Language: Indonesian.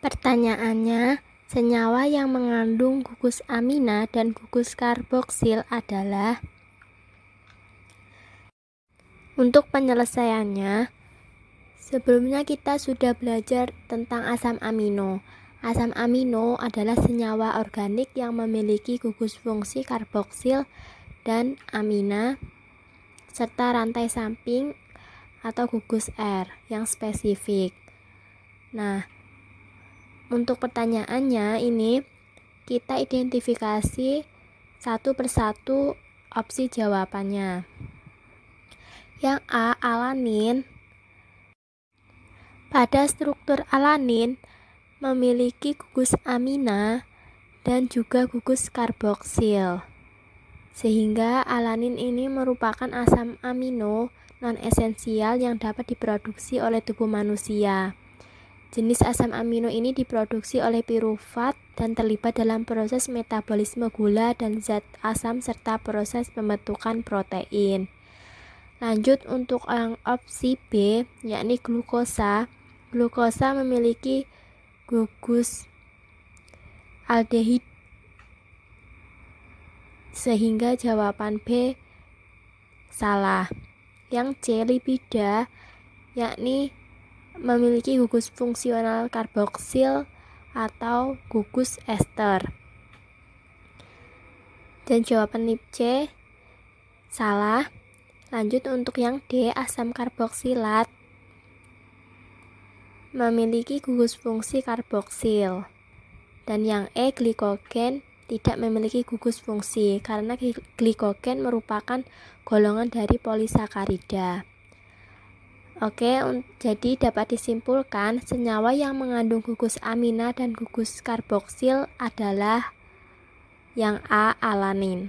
Pertanyaannya, senyawa yang mengandung gugus amina dan gugus karboksil adalah Untuk penyelesaiannya, sebelumnya kita sudah belajar tentang asam amino. Asam amino adalah senyawa organik yang memiliki gugus fungsi karboksil dan amina serta rantai samping atau gugus R yang spesifik. Nah, untuk pertanyaannya ini kita identifikasi satu persatu opsi jawabannya. Yang A alanin pada struktur alanin memiliki gugus amina dan juga gugus karboksil. Sehingga alanin ini merupakan asam amino non esensial yang dapat diproduksi oleh tubuh manusia. Jenis asam amino ini diproduksi oleh piruvat dan terlibat dalam proses metabolisme gula dan zat asam serta proses pembentukan protein. Lanjut untuk yang opsi B, yakni glukosa. Glukosa memiliki gugus aldehid sehingga jawaban B salah. Yang C lipida yakni memiliki gugus fungsional karboksil atau gugus ester. Dan jawaban lip C salah. Lanjut untuk yang D, asam karboksilat memiliki gugus fungsi karboksil. Dan yang E, glikogen tidak memiliki gugus fungsi karena glikogen merupakan golongan dari polisakarida. Oke, jadi dapat disimpulkan senyawa yang mengandung gugus amina dan gugus karboksil adalah yang A alanin.